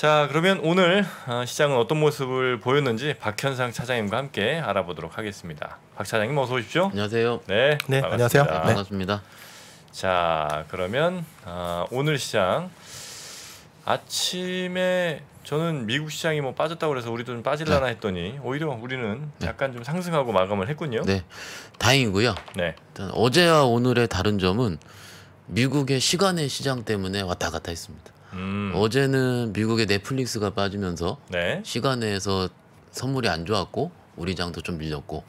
자, 그러면 오늘 어, 시장은 어떤 모습을 보였는지 박현상 차장님과 함께 알아보도록 하겠습니다. 박 차장님 어서 오십시오. 안녕하세요. 네, 네 안녕하세요. 네. 반갑습니다. 자, 그러면 어, 오늘 시장 아침에 저는 미국 시장이 뭐 빠졌다고 그래서 우리도 좀 빠질라나 네. 했더니 오히려 우리는 네. 약간 좀 상승하고 마감을 했군요. 네, 다행이고요. 네. 일단 어제와 오늘의 다른 점은 미국의 시간의 시장 때문에 왔다 갔다 했습니다. 음. 어제는 미국의 넷플릭스가 빠지면서 네. 시간에서 선물이 안 좋았고 우리 장도 좀 밀렸고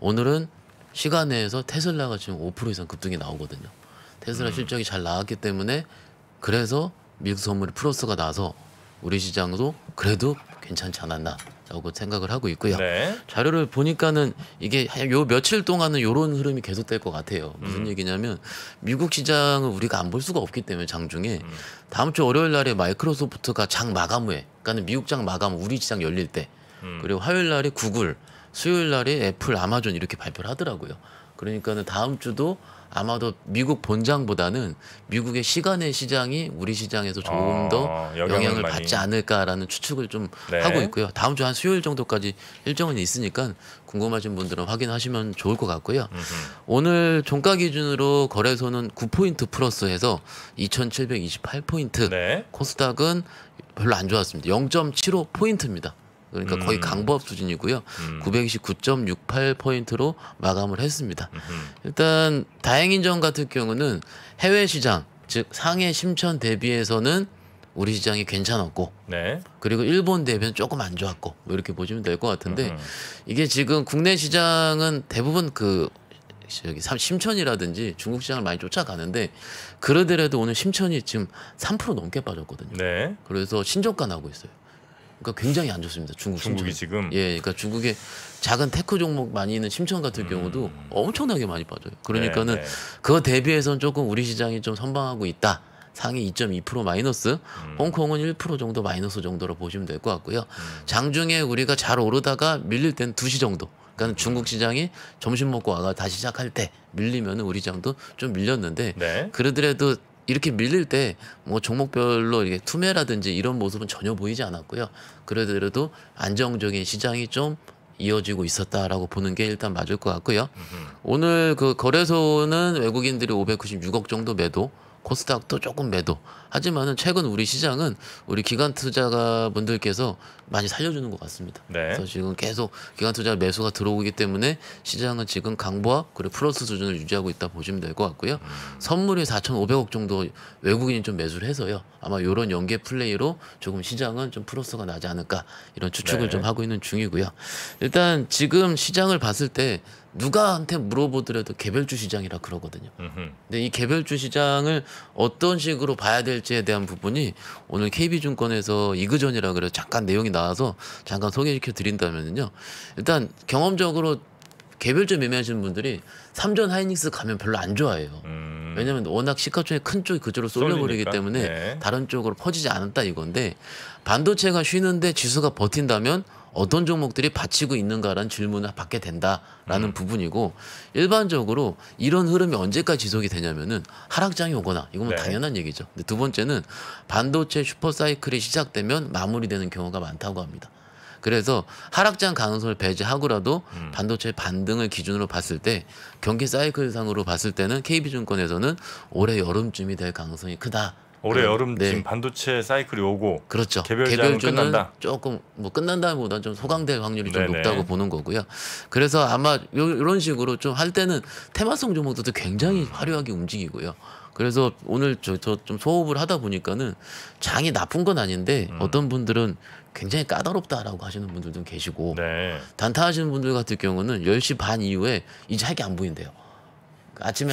오늘은 시간에서 테슬라가 지금 5% 이상 급등이 나오거든요. 테슬라 음. 실적이 잘 나왔기 때문에 그래서 미국 선물이 플러스가 나서 우리 시장도 그래도 괜찮지 않았나 라고 생각을 하고 있고요. 네. 자료를 보니까는 이게 요 며칠 동안은 요런 흐름이 계속될 것 같아요. 무슨 음. 얘기냐면 미국 시장을 우리가 안 볼 수가 없기 때문에 장중에 음. 다음 주 월요일 날에 마이크로소프트가 장 마감 후에 그러니까는 미국 장 마감 우리 시장 열릴 때 음. 그리고 화요일 날에 구글 수요일 날에 애플, 아마존 이렇게 발표를 하더라고요. 그러니까는 다음 주도 아마도 미국 본장보다는 미국의 시간의 시장이 우리 시장에서 조금 어, 더 영향을, 많이. 받지 않을까라는 추측을 좀 네. 하고 있고요. 다음 주 한 수요일 정도까지 일정은 있으니까 궁금하신 분들은 확인하시면 좋을 것 같고요. 음흠. 오늘 종가 기준으로 거래소는 9포인트 플러스해서 2,728포인트, 네. 코스닥은 별로 안 좋았습니다. 0.75포인트입니다. 그러니까 거의 음. 강법 수준이고요. 929.68포인트로 음. 마감을 했습니다. 일단 다행인 점 같은 경우는 해외 시장 즉 상해 심천 대비해서는 우리 시장이 괜찮았고 네. 그리고 일본 대비는 조금 안 좋았고 뭐 이렇게 보시면 될 것 같은데 으흠. 이게 지금 국내 시장은 대부분 그여기 심천이라든지 중국 시장을 많이 쫓아가는데 그러더라도 오늘 심천이 지금 3% 넘게 빠졌거든요. 네. 그래서 신조가 나고 있어요. 그러니까 굉장히 안 좋습니다. 중국 중국이 심천. 지금 예, 그러니까 중국의 작은 테크 종목 많이 있는 심청 같은 경우도 음. 엄청나게 많이 빠져요. 그러니까는 네, 네. 그거 대비해서는 조금 우리 시장이 좀 선방하고 있다. 상위 2.2% 마이너스, 음. 홍콩은 1% 정도 마이너스 정도로 보시면 될 것 같고요. 음. 장중에 우리가 잘 오르다가 밀릴 땐 2시 정도. 그러니까 중국 시장이 점심 먹고 와가 다시 시작할 때 밀리면 우리 장도 좀 밀렸는데 네. 그러더라도 이렇게 밀릴 때 뭐 종목별로 이게 투매라든지 이런 모습은 전혀 보이지 않았고요. 그래도 안정적인 시장이 좀 이어지고 있었다라고 보는 게 일단 맞을 것 같고요. 오늘 그 거래소는 외국인들이 596억 정도 매도, 코스닥도 조금 매도. 하지만은 최근 우리 시장은 우리 기관 투자가 분들께서 많이 살려주는 것 같습니다. 네. 그래서 지금 계속 기관 투자 매수가 들어오기 때문에 시장은 지금 강보합 그리고 플러스 수준을 유지하고 있다 보시면 될 것 같고요. 음. 선물이 4,500억 정도 외국인이 좀 매수를 해서요. 아마 이런 연계 플레이로 조금 시장은 좀 플러스가 나지 않을까 이런 추측을 네. 좀 하고 있는 중이고요. 일단 지금 시장을 봤을 때 누가한테 물어보더라도 개별주 시장이라 그러거든요. 근데 이 개별주 시장을 어떤 식으로 봐야 될지에 대한 부분이 오늘 KB증권에서 이그전이라 그래 잠깐 내용이 나와서 잠깐 소개시켜 드린다면요. 일단 경험적으로 개별주 매매하시는 분들이 삼전 하이닉스 가면 별로 안 좋아해요. 음. 왜냐면 하 워낙 시가총액 큰 쪽이 그쪽으로 쏠려버리기 때문에 네. 다른 쪽으로 퍼지지 않았다 이건데 반도체가 쉬는데 지수가 버틴다면 어떤 종목들이 받치고 있는가라는 질문을 받게 된다라는 음. 부분이고 일반적으로 이런 흐름이 언제까지 지속이 되냐면은 하락장이 오거나 이건 뭐 네. 당연한 얘기죠. 근데 두 번째는 반도체 슈퍼사이클이 시작되면 마무리되는 경우가 많다고 합니다. 그래서 하락장 가능성을 배제하고라도 음. 반도체 반등을 기준으로 봤을 때 경기 사이클상으로 봤을 때는 KB증권에서는 올해 여름쯤이 될 가능성이 크다. 올해 네. 여름 네. 지금 반도체 사이클이 오고 그렇죠. 개별주는 끝난다. 조금 뭐 끝난다보다 좀 소강될 확률이 좀 네네. 높다고 보는 거고요. 그래서 아마 요런 식으로 좀 할 때는 테마성 종목들도 굉장히 음. 화려하게 움직이고요. 그래서 오늘 저 좀 소업을 하다 보니까는 장이 나쁜 건 아닌데 음. 어떤 분들은 굉장히 까다롭다라고 하시는 분들도 계시고 네. 단타하시는 분들 같은 경우는 10시 반 이후에 이제 할게안 보인대요. 아침에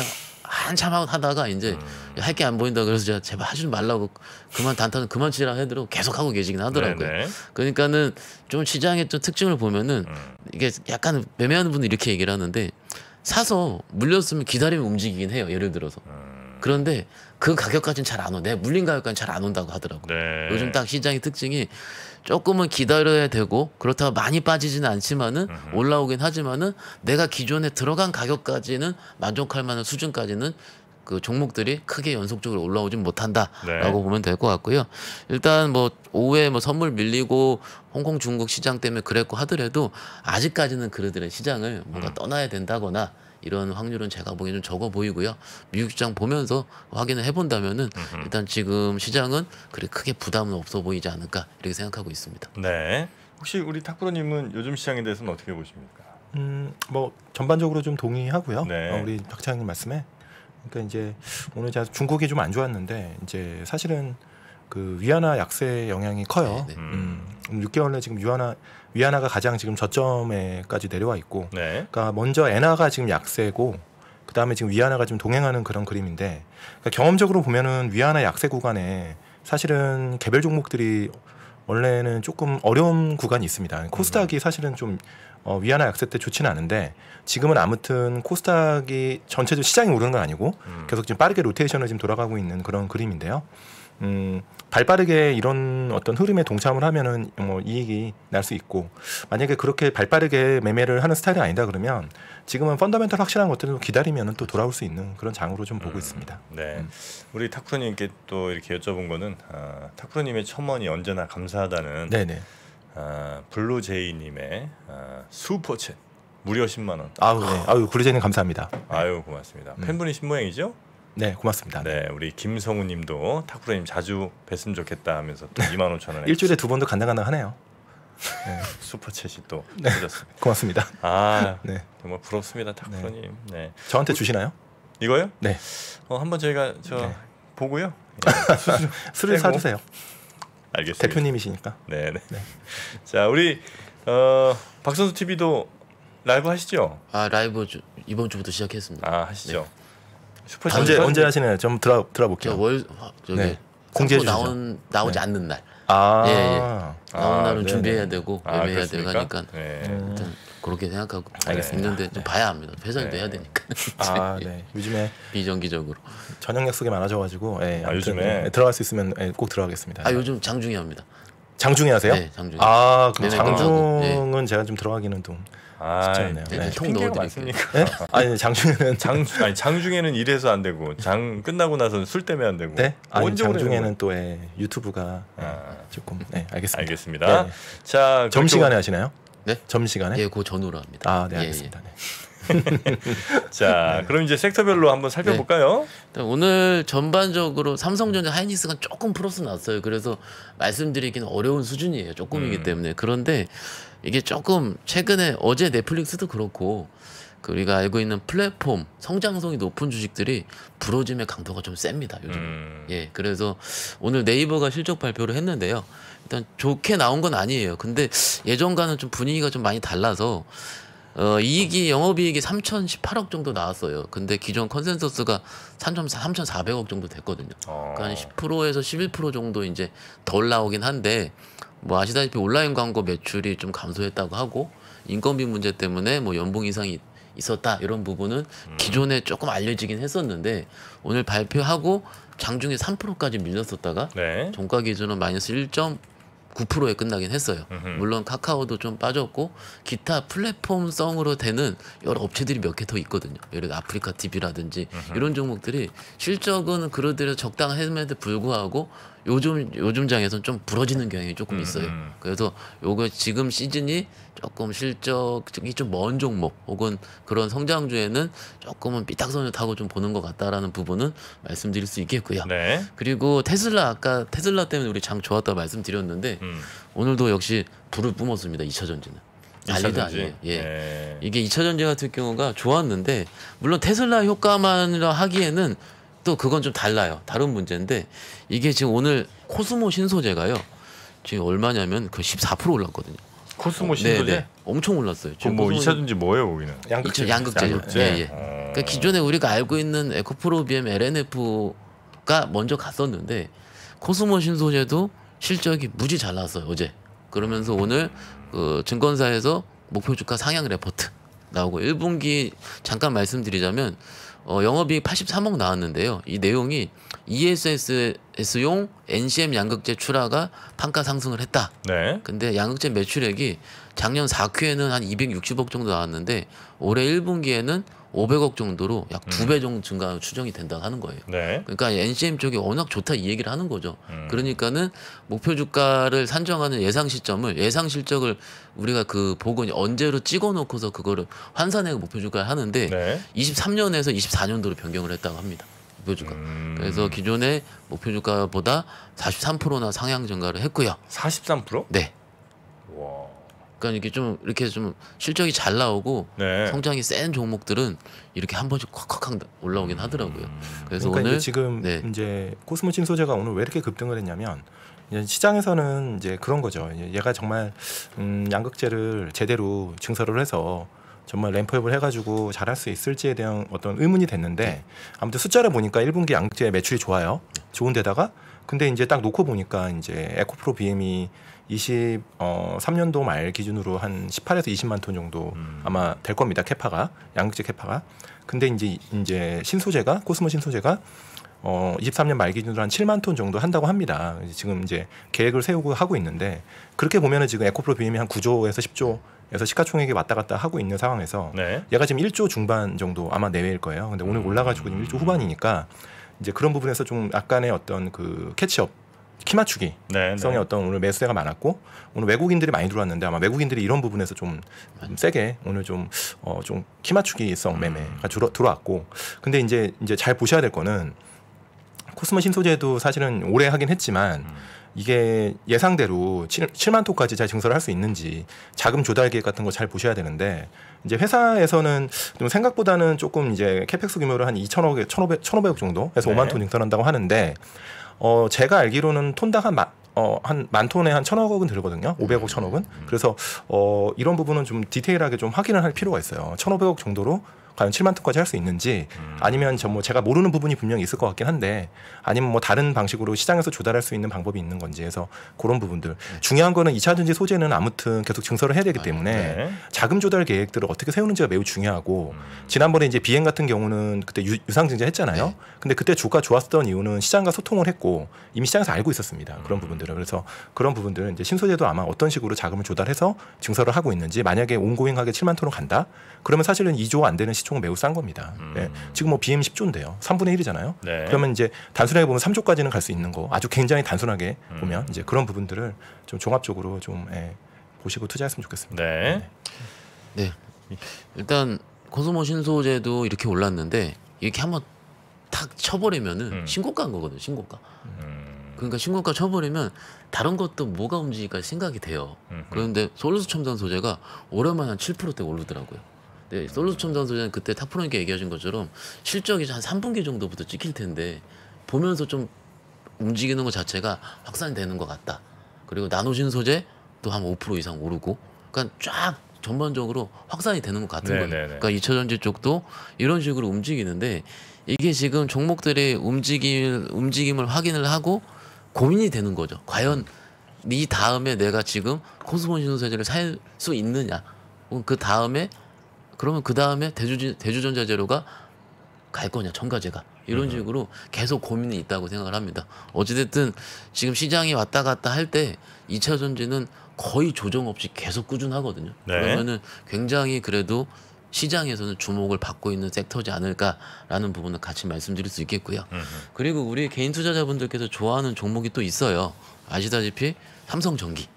한참 하다가 이제 음. 할게 안 보인다 그래서 제가 제발 하지 말라고 그만 단타는 그만 치라 해드리 계속 하고 계시긴 하더라고요. 네네. 네. 그러니까는 좀 시장의 좀 특징을 보면은 음. 이게 약간 매매하는 분들 이렇게 얘기를 하는데 사서 물렸으면 기다리면 움직이긴 해요. 예를 들어서. 음. 그런데 그 가격까지는 잘안 오네. 물린 가격까지는 잘 안 온다고 하더라고요. 네. 요즘 딱 시장의 특징이 조금은 기다려야 되고 그렇다고 많이 빠지지는 않지만은 으흠. 올라오긴 하지만은 내가 기존에 들어간 가격까지는 만족할 만한 수준까지는 그 종목들이 크게 연속적으로 올라오진 못한다라고 네. 보면 될 것 같고요. 일단 뭐 오후에 뭐 선물 밀리고 홍콩 중국 시장 때문에 그랬고 하더라도 아직까지는 그들의 러 시장을 뭔가 음. 떠나야 된다거나 이런 확률은 제가 보기엔 좀 적어 보이고요. 미국 시장 보면서 확인을 해본다면은 일단 지금 시장은 그래 크게 부담은 없어 보이지 않을까 이렇게 생각하고 있습니다. 네. 혹시 우리 탁프로님은 요즘 시장에 대해서는 어떻게 보십니까? 음, 뭐 전반적으로 좀 동의하고요. 네. 어, 우리 박차장님 말씀에 그러니까 이제 오늘 중국이 좀 안 좋았는데 이제 사실은 그 위안화 약세 영향이 커요. 네, 네. 음. 6개월 음. 내 지금 위안화 위안화가 가장 지금 저점에까지 내려와 있고, 네. 그러니까 먼저 엔화가 지금 약세고, 그 다음에 지금 위안화가 지금 동행하는 그런 그림인데, 그러니까 경험적으로 보면은 위안화 약세 구간에 사실은 개별 종목들이 원래는 조금 어려운 구간이 있습니다. 코스닥이 음. 사실은 좀 어, 위안화 약세 때 좋지는 않은데 지금은 아무튼 코스닥이 전체적으로 시장이 오르는 건 아니고 음. 계속 지금 빠르게 로테이션을 지금 돌아가고 있는 그런 그림인데요. 음, 발빠르게 이런 어떤 흐름에 동참을 하면은 뭐 이익이 날 수 있고 만약에 그렇게 발빠르게 매매를 하는 스타일이 아니다 그러면 지금은 펀더멘털 확실한 것들은 기다리면은 또 돌아올 수 있는 그런 장으로 좀 보고 음, 있습니다. 네, 음. 우리 탁프로님께 또 이렇게 여쭤본 거는 아, 탁프로님의 천언이 언제나 감사하다는 네네. 아, 블루제이님의 아, 슈퍼챗 무려 10만 원. 아유, 네. 아유 블루제이님 감사합니다. 아유 고맙습니다. 음. 팬분이신 모양이죠? 네, 고맙습니다. 네, 우리 김성우 님도 탁구레님 자주 뵀으면 좋겠다 하면서 2만 5천 원에 일주일에 두 번도 간당간당하네요. 네. 슈퍼챗이 또 네. 습니다 고맙습니다. 아, 네. 정말 부럽습니다, 탁구레님. 네. 네. 저한테 어, 주시나요? 이거요? 네. 어, 한번 저희가 저 네. 보고요. 술을 사주세요. 알겠습니다. 대표님이시니까. 네, 네, 네. 자, 우리 어, 박선수 TV도 라이브 하시죠? 아 라이브 주, 이번 주부터 시작했습니다. 아 하시죠. 네. 슈퍼 언제 언제 하시나요? 좀 들어 들어볼게요. 월 아, 저기 네. 공지 나온 나오지 네. 않는 날. 아. 예, 예. 나온 아, 날은 네네. 준비해야 되고 아, 예매해야 되니까 네. 일단 그렇게 생각하고 알겠습니다. 있는데 좀 네. 봐야 합니다. 회사도 네. 해야 되니까. 아, 네. 예. 요즘에 비정기적으로 저녁 약속이 많아져 가지고 예. 아, 요즘에 네, 들어갈 수 있으면 예, 꼭 들어가겠습니다. 아, 요즘 장중에 합니다. 장중에 하세요? 네, 장중 아, 그럼 장중은 예. 제가 좀 들어가기는 좀 아, 통네요 네. 가 네. 많습니까? 네? 아니 장중에는 장 아니 장중에는 일해서 안 되고 장 끝나고 나서는 술 때문에 안 되고. 네? 아니 장중에는 또 예, 유튜브가 아. 조금 네 알겠습니다. 알겠습니다. 네. 자점 시간에 하시나요? 네점 시간에? 예그 전후로 합니다. 아네 알겠습니다. 예, 예. 네. 자, 그럼 이제 섹터별로 한번 살펴볼까요? 네. 오늘 전반적으로 삼성전자 하이닉스가 조금 플러스 났어요. 그래서 말씀드리기는 어려운 수준이에요. 조금이기 음. 때문에. 그런데 이게 조금 최근에 어제 넷플릭스도 그렇고 그 우리가 알고 있는 플랫폼 성장성이 높은 주식들이 부러짐의 강도가 좀 셉니다 요즘. 음. 예, 그래서 오늘 네이버가 실적 발표를 했는데요. 일단 좋게 나온 건 아니에요. 근데 예전과는 좀 분위기가 좀 많이 달라서 어, 이익이 영업이익이 3,018억 정도 나왔어요. 근데 기존 컨센서스가 3,400억 정도 됐거든요. 어. 그러니까 한 10%에서 11% 정도 이제 덜 나오긴 한데 뭐 아시다시피 온라인 광고 매출이 좀 감소했다고 하고 인건비 문제 때문에 뭐 연봉 이상이 있었다 이런 부분은 음. 기존에 조금 알려지긴 했었는데 오늘 발표하고 장중에 3%까지 밀렸었다가 네. 종가 기준은 마이너스 1. 9%에 끝나긴 했어요. 으흠. 물론 카카오도 좀 빠졌고 기타 플랫폼성으로 되는 여러 업체들이 몇 개 더 있거든요. 예를 들어 아프리카 TV라든지 으흠. 이런 종목들이 실적은 그러더라도 적당함에도 불구하고 요즘 요즘 장에서는 좀 부러지는 경향이 조금 음, 있어요. 음. 그래서 요거 지금 시즌이 조금 실적이 좀 먼 종목 혹은 그런 성장주에는 조금은 삐딱선을 타고 좀 보는 것 같다라는 부분은 말씀드릴 수 있겠고요. 네. 그리고 테슬라 아까 테슬라 때문에 우리 장 좋았다 말씀드렸는데 음. 오늘도 역시 불을 뿜었습니다. 2차 전지는. 난리도 아니에요. 예. 네. 이게 2차 전지 같은 경우가 좋았는데 물론 테슬라 효과만이라 하기에는 또 그건 좀 달라요. 다른 문제인데 이게 지금 오늘 코스모 신소재가요. 지금 얼마냐면 그 14% 올랐거든요. 코스모 어, 네, 신소재? 네네. 엄청 올랐어요. 지금 뭐 2차전지 뭐예요, 거기는? 양극재. 양극재. 양극재. 예, 예. 어... 그러니까 기존에 우리가 알고 있는 에코프로 BM LNF가 먼저 갔었는데 코스모 신소재도 실적이 무지 잘 나왔어요, 어제. 그러면서 오늘 그 증권사에서 목표 주가 상향 레포트 나오고 1분기 잠깐 말씀드리자면 어, 영업이익 83억 나왔는데요. 이 내용이 ESS용 NCM 양극재 출하가 판가 상승을 했다. 네. 근데 양극재 매출액이 작년 4Q에는 한 260억 정도 나왔는데 올해 1분기에는 500억 정도로 약 두배 음. 정도 증가 추정이 된다 고 하는 거예요. 네. 그러니까 NCM 쪽이 워낙 좋다 이 얘기를 하는 거죠. 음. 그러니까는 목표 주가를 산정하는 예상 시점을 예상 실적을 우리가 그보원이 언제로 찍어놓고서 그거를 환산해서 목표 주가를 하는데 네. 23년에서 24년도로 변경을 했다고 합니다. 목표 주가. 음. 그래서 기존의 목표 주가보다 43%나 상향 증가를 했고요. 43%? 네. 그러니까 이렇게 좀 이렇게 좀 실적이 잘 나오고 네. 성장이 센 종목들은 이렇게 한 번씩 콱콱콱 올라오긴 하더라고요. 음. 그래서 그러니까 오늘 지금 네. 이제 코스모칭 소재가 오늘 왜 이렇게 급등을 했냐면 시장에서는 이제 그런 거죠. 얘가 정말 음, 양극재를 제대로 증설을 해서 정말 램프업을 해가지고 잘할 수 있을지에 대한 어떤 의문이 됐는데 네. 아무튼 숫자를 보니까 1분기 양극재 매출이 좋아요. 좋은데다가 근데 이제 딱 놓고 보니까 이제 에코프로 BM이 23년도 어, 말 기준으로 한 18에서 20만 톤 정도 음. 아마 될 겁니다. 캐파가 양극재 캐파가. 근데 이제 이제 신소재가 코스모 신소재가 어 23년 말 기준으로 한 7만 톤 정도 한다고 합니다. 지금 이제 계획을 세우고 하고 있는데 그렇게 보면은 지금 에코프로 비엠이 한 9조에서 10조 에서 시가총액이 왔다 갔다 하고 있는 상황에서 네. 얘가 지금 1조 중반 정도 아마 내외일 거예요. 근데 오늘 음. 올라가지고 지금 1조 후반이니까 이제 그런 부분에서 좀 약간의 어떤 그 캐치업 키 맞추기 네, 네. 성의 네. 어떤 오늘 매수세가 많았고 오늘 외국인들이 많이 들어왔는데 아마 외국인들이 이런 부분에서 좀 세게 오늘 좀어좀 어, 키 맞추기성 매매가 들어, 들어왔고 근데 이제 이제 잘 보셔야 될 거는 코스모 신소재도 사실은 오래 하긴 했지만 음. 이게 예상대로 7, 7만 톤까지 잘 증설을 할 수 있는지 자금 조달 계획 같은 거 잘 보셔야 되는데 이제 회사에서는 좀 생각보다는 조금 이제 캐펙스 규모로한 2천억에 1,500, 1,500억 정도 해서 네. 5만 톤 증설한다고 하는데 어, 제가 알기로는 톤당 한 어, 만, 어, 한 만 톤에 한 천억 원은 들거든요. 5 0 0억 음. 천억은. 음. 그래서 어, 이런 부분은 좀 디테일하게 좀 확인을 할 필요가 있어요. 천오백억 정도로 과연 7만 톤까지 할 수 있는지 음. 아니면 저뭐 제가 모르는 부분이 분명히 있을 것 같긴 한데 아니면 뭐 다른 방식으로 시장에서 조달할 수 있는 방법이 있는 건지 해서 그런 부분들 네. 중요한 거는 2차 전지 소재는 아무튼 계속 증설을 해야 되기 아, 때문에 네. 자금 조달 계획들을 어떻게 세우는지가 매우 중요하고 음. 지난번에 이제 비행 같은 경우는 그때 유, 상증자 했잖아요. 네. 근데 그때 주가 좋았던 이유는 시장과 소통을 했고 이미 시장에서 알고 있었습니다. 음. 그런 부분들을 그래서 그런 부분들은 이제 신소재도 아마 어떤 식으로 자금을 조달해서 증설을 하고 있는지 만약에 온고잉하게 7만 톤으로 간다 그러면 사실은 2조 안 되는 시조 총은 매우 싼 겁니다. 음. 예. 지금 뭐 BM 10조인데요. 3분의 1이잖아요. 네. 그러면 이제 단순하게 보면 3조까지는 갈 수 있는 거 아주 굉장히 단순하게 음. 보면 이제 그런 부분들을 좀 종합적으로 좀 예, 보시고 투자했으면 좋겠습니다. 네. 네. 네. 일단 컨소모 신소재도 이렇게 올랐는데 이렇게 한번 탁 쳐버리면은 음. 신고가인 거거든요. 신고가. 음. 그러니까 신고가 쳐버리면 다른 것도 뭐가 움직일까 생각이 돼요. 음흠. 그런데 솔루스 첨단 소재가 오랜만에 한 7%대 오르더라고요. 네, 솔루첨 소재는 그때 타프로니까 얘기하신 것처럼 실적이 한 3분기 정도부터 찍힐 텐데 보면서 좀 움직이는 것 자체가 확산되는 이것 같다. 그리고 나노진 소재 도한 5% 이상 오르고 그러니까 쫙 전반적으로 확산이 되는 것 같은 네, 거예요. 네, 네. 그러니까 이차 전지 쪽도 이런 식으로 움직이는데 이게 지금 종목들의 움직임, 움직임을 확인을 하고 고민이 되는 거죠. 과연 이 다음에 내가 지금 코스본 신소재를 살 수 있느냐? 그 다음에 그러면 그 다음에 대주, 대주전자재료가 갈 거냐 첨가제가 이런 음. 식으로 계속 고민이 있다고 생각을 합니다. 어찌됐든 지금 시장이 왔다 갔다 할 때 2차 전지는 거의 조정 없이 계속 꾸준하거든요. 네. 그러면은 굉장히 그래도 시장에서는 주목을 받고 있는 섹터지 않을까라는 부분을 같이 말씀드릴 수 있겠고요. 음흠. 그리고 우리 개인 투자자분들께서 좋아하는 종목이 또 있어요. 아시다시피 삼성전기.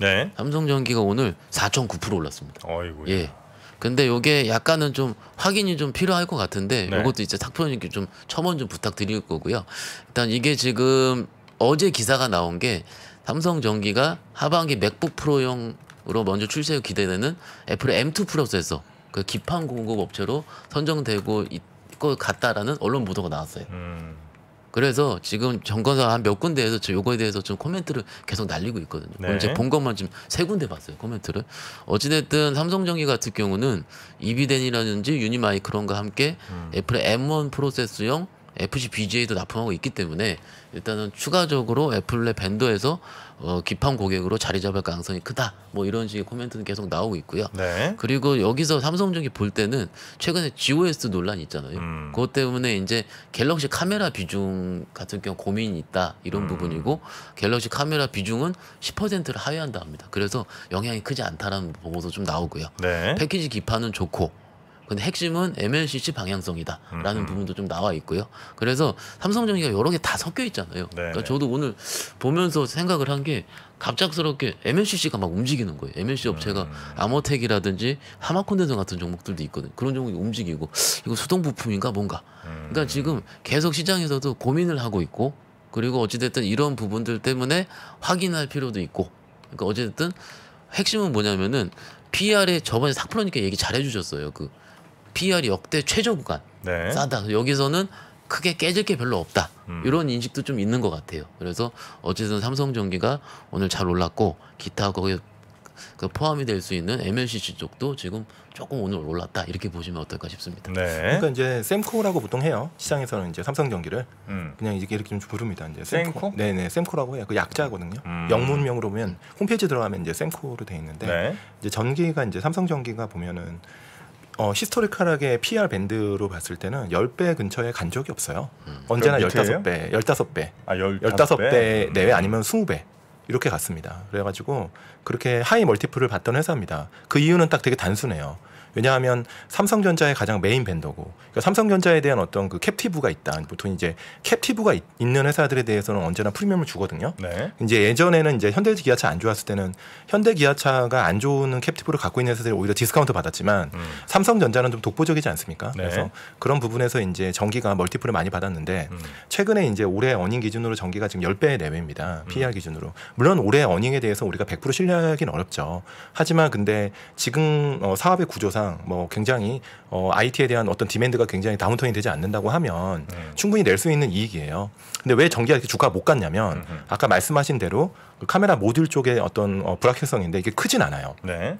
네. 삼성전기가 오늘 4.9% 올랐습니다. 어이구야. 예. 근데 요게 약간은 좀 확인이 좀 필요할 것 같은데 네. 이것도 이제 탁프님께좀 첨언 좀 부탁드릴 거고요. 일단 이게 지금 어제 기사가 나온 게 삼성전기가 하반기 맥북 프로용으로 먼저 출시가 기대되는 애플의 M2 프로세서그 기판 공급 업체로 선정되고 있고 같다라는 언론 보도가 나왔어요. 음. 그래서 지금 정권사 한 몇 군데에서 저 요거에 대해서 좀 코멘트를 계속 날리고 있거든요. 네. 오제본 것만 지금 세 군데 봤어요. 코멘트를. 어찌됐든 삼성전기 같은 경우는 이비덴이라든지 유니마이크론과 함께 음. 애플의 M1 프로세스용 FC BJ도 납품하고 있기 때문에 일단은 추가적으로 애플의 밴더에서 어, 기판 고객으로 자리 잡을 가능성이 크다. 뭐 이런 식의 코멘트는 계속 나오고 있고요. 네. 그리고 여기서 삼성전이볼 때는 최근에 GOS 논란이 있잖아요. 음. 그것 때문에 이제 갤럭시 카메라 비중 같은 경우 고민이 있다 이런 음. 부분이고 갤럭시 카메라 비중은 10%를 하회한다 합니다. 그래서 영향이 크지 않다라는 보고서 좀 나오고요. 네. 패키지 기판은 좋고 근데 핵심은 MLCC 방향성이다라는 음 부분도 좀 나와 있고요. 그래서 삼성전기가 여러 개 다 섞여 있잖아요. 네. 그러니까 저도 오늘 보면서 생각을 한 게 갑작스럽게 MLCC가 막 움직이는 거예요. MLC 음. 업체가 음. 아머텍이라든지 하마콘덴서 같은 종목들도 있거든요. 그런 종목이 움직이고 이거 수동 부품인가 뭔가. 그러니까 음. 지금 계속 시장에서도 고민을 하고 있고 그리고 어찌됐든 이런 부분들 때문에 확인할 필요도 있고 그러니까 어찌됐든 핵심은 뭐냐면은 PR에 저번에 사프로니까 얘기 잘 해주셨어요. 그 PER이 역대 최저 구간 네. 싸다. 여기서는 크게 깨질 게 별로 없다. 음. 이런 인식도 좀 있는 것 같아요. 그래서 어쨌든 삼성전기가 오늘 잘 올랐고 기타 거기에 그 포함이 될 수 있는 MLCC 쪽도 지금 조금 오늘 올랐다 이렇게 보시면 어떨까 싶습니다. 네. 그러니까 이제 샘코라고 보통 해요. 시장에서는 이제 삼성전기를 음. 그냥 이렇게 이렇게 좀 부릅니다. 이제 샘코. 샘코? 네네 네. 샘코라고 해요. 그 약자거든요. 음. 영문명으로 보면 홈페이지 들어가면 이제 샘코로 돼 있는데 네. 이제 전기가 이제 삼성전기가 보면은 어, 히스토리컬하게 PR 밴드로 봤을 때는 10배 근처에 간 적이 없어요. 음. 언제나 15배, 15배, 아, 15배, 15배 음. 내외 아니면 20배 이렇게 갔습니다. 그래가지고 그렇게 하이 멀티플을 봤던 회사입니다. 그 이유는 딱 되게 단순해요. 왜냐하면 삼성전자의 가장 메인 벤더고 그러니까 삼성전자에 대한 어떤 그 캡티브가 있다. 보통 이제 캡티브가 있, 는 회사들에 대해서는 언제나 프리미엄을 주거든요. 네. 이제 예전에는 이제 현대 기아차 안 좋았을 때는 현대 기아차가 안 좋은 캡티브를 갖고 있는 회사들이 오히려 디스카운트 받았지만 음. 삼성전자는 좀 독보적이지 않습니까? 네. 그래서 그런 부분에서 이제 전기가 멀티플을 많이 받았는데 음. 최근에 이제 올해 어닝 기준으로 전기가 지금 10배 내외입니다. 음. p e r 음. 기준으로. 물론 올해 어닝에 대해서 우리가 100% 신뢰하기는 어렵죠. 하지만 근데 지금 어, 사업의 구조상 시장 뭐 굉장히 어, IT에 대한 어떤 디맨드가 굉장히 다운턴이 되지 않는다고 하면 음. 충분히 낼 수 있는 이익이에요. 근데 왜 전기가 이렇게 주가 못 갔냐면 음흠. 음. 아까 말씀하신 대로 그 카메라 모듈 쪽에 어떤 어, 불확실성인데 이게 크진 않아요. 네.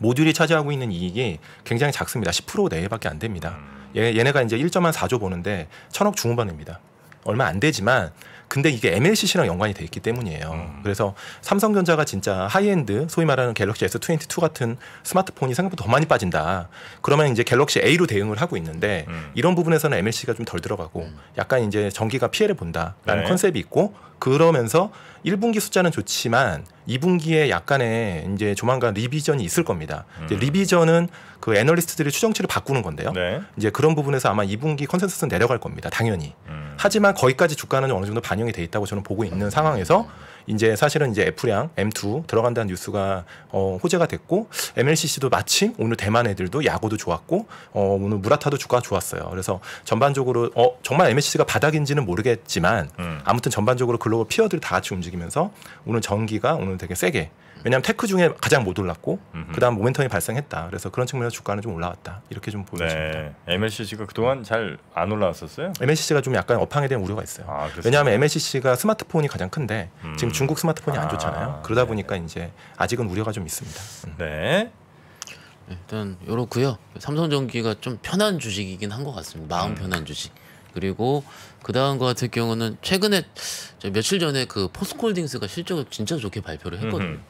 모듈이 차지하고 있는 이익이 굉장히 작습니다. 10% 내외밖에 안 됩니다. 음. 얘, 얘네가 이제 1.4조 보는데 천억 중후반입니다. 얼마 안 되지만 근데 이게 MLCC랑 연관이 돼 있기 때문이에요. 음. 그래서 삼성전자가 진짜 하이엔드 소위 말하는 갤럭시 S22 같은 스마트폰이 생각보다 더 많이 빠진다. 그러면 이제 갤럭시 A로 대응을 하고 있는데 음. 이런 부분에서는 MLC가 좀 덜 들어가고 음. 약간 이제 전기가 피해를 본다라는 네. 컨셉이 있고 그러면서 1분기 숫자는 좋지만 2분기에 약간의 이제 조만간 리비전이 있을 겁니다. 음. 리비전은 그 애널리스트들이 추정치를 바꾸는 건데요. 네. 이제 그런 부분에서 아마 2분기 컨센서스는 내려갈 겁니다. 당연히. 음. 하지만 거기까지 주가는 어느 정도 반영이 돼 있다고 저는 보고 있는 상황에서 이제 사실은 이제 애플향 M2 들어간다는 뉴스가 어, 호재가 됐고 MLCC도 마침 오늘 대만 애들도 야구도 좋았고 어, 오늘 무라타도 주가 좋았어요. 그래서 전반적으로 어, 정말 MLCC가 바닥인지는 모르겠지만 음. 아무튼 전반적으로 글로벌 피어들이 다 같이 움직이면서 오늘 전기가 오늘 되게 세게 왜냐하면 테크 중에 가장 못 올랐고 그다음 모멘텀이 발생했다. 그래서 그런 측면에서 주가는 좀 올라왔다. 이렇게 좀 보여집니다. 네. MLCC가 그동안 잘 안 올라왔었어요? MLCC가 좀 약간 업황에 대한 우려가 있어요. 아, 왜냐하면 MLCC가 스마트폰이 가장 큰데 음. 지금 중국 스마트폰이 안 좋잖아요. 아, 그러다 네. 보니까 이제 아직은 우려가 좀 있습니다. 음. 네. 일단 요렇고요. 삼성전기가 좀 편한 주식이긴 한 것 같습니다. 마음 음. 편한 주식. 그리고 그 다음 거 같은 경우는 최근에 며칠 전에 그포스코딩스가 실적을 진짜 좋게 발표를 했거든요. 음흠.